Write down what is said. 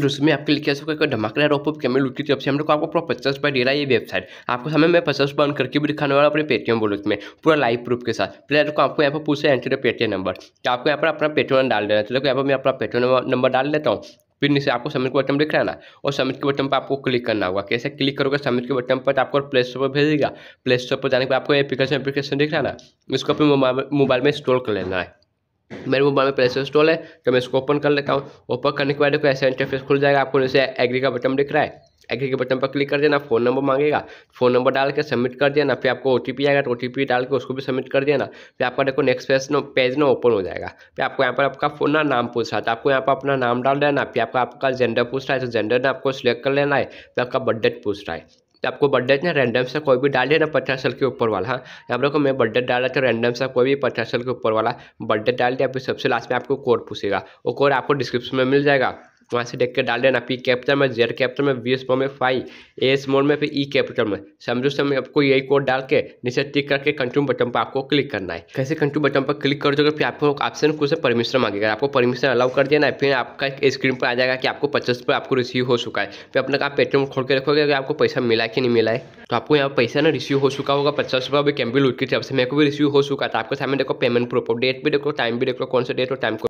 है उसमें आपके लिखे कैसे कोई धमाकेदार ऑफअप कैमरे लूट की तरफ से हम लोग को आपको पूरा पचास रुपये दे रहा है ये वेबसाइट आपको समय मैं पचास रुपये ऑन करके भी दिखाने वाला अपने पेटीएम बोलो में पूरा लाइव प्रूफ के साथ फिलहाल को आपको यहाँ पर पूछा का पेटीएम नंबर तो आपको यहाँ पर अपना पेटीएम डाल देना चलो यहाँ पर मैं अपना पेटीएम नंबर डाल देता हूँ फिर नीचे आपको सबमिट के बटन दिख रहा है ना और सबमिट के बटन पर आपको क्लिक करना होगा कैसे क्लिक करोगे सबमिट के बटन पर आपको प्ले स्टोर पर भेजेगा प्ले स्टोर पर जाने के बाद आपको एप्लीकेशन एप्लीकेशन दिख रहा है ना इसको अपने मोबाइल में इंस्टॉल कर लेना है मेरे मोबाइल में प्ले स्टोर इंस्टॉल है तो मैं इसको ओपन कर लेता हूँ ओपन करने के बाद देखो ऐसा इंटरफेस खुल जाएगा आपको जैसे एग्री का बटन दिख रहा है एग्री के बटन पर क्लिक कर देना फ़ोन नंबर मांगेगा फ़ोन नंबर डाल के सबमिट कर देना फिर आपको ओ आएगा तो ओ डाल के उसको भी सबमिट कर देना फिर आपका देखो नेक्स्ट पेज नो पेज ना ओपन हो जाएगा फिर आपको यहाँ पर आपका फोन ना नाम पूछ रहा है तो आपको यहाँ पर अपना नाम डाल देना फिर आपका आपका जेंडर पूछ रहा है तो जेंडर ना आपको सिलेक्ट कर लेना है फिर आपका बर्थडेट पूछ रहा है तो आपको बर्थडे ना रैंडम से कोई भी डाल देना पचास साल के ऊपर वाला हाँ लोग को मैं बर्थडे डाला तो रैंडम से कोई भी पचास साल के ऊपर वाला बर्थडे डाल दिया फिर सबसे लास्ट में आपको कोड पूछेगा वो कोड आपको डिस्क्रिप्शन में मिल जाएगा वहाँ से देख के डाल देना पी कैपिटल में जेड कैपिटल में वी मोड में फाइव ए स्मॉल में फिर ई e कैपिटल में समझो समय आपको यही कोड डाल के नीचे टिक करके कंट्रोल बटन पर आपको क्लिक करना है कैसे कंट्रोल बटन पर क्लिक कर दोगे फिर आपको ऑप्शन कुछ परमिशन मांगेगा आपको परमिशन अलाउ कर देना है फिर आपका एक स्क्रीन पर आ जाएगा कि आपको पचास रुपये आपको रिसीव हो चुका है फिर अपने आप पेटीएम खोल के रखोगे अगर आपको पैसा मिला कि नहीं मिला है तो आपको यहाँ पैसा ना रिसीव हो चुका होगा पचास रुपये भी कैम्बिल की तरफ से मेरे को भी रिसीव हो चुका था तो आपके सामने देखो पेमेंट प्रूफ डेट भी देखो टाइम भी देखो कौन सा डेट और टाइम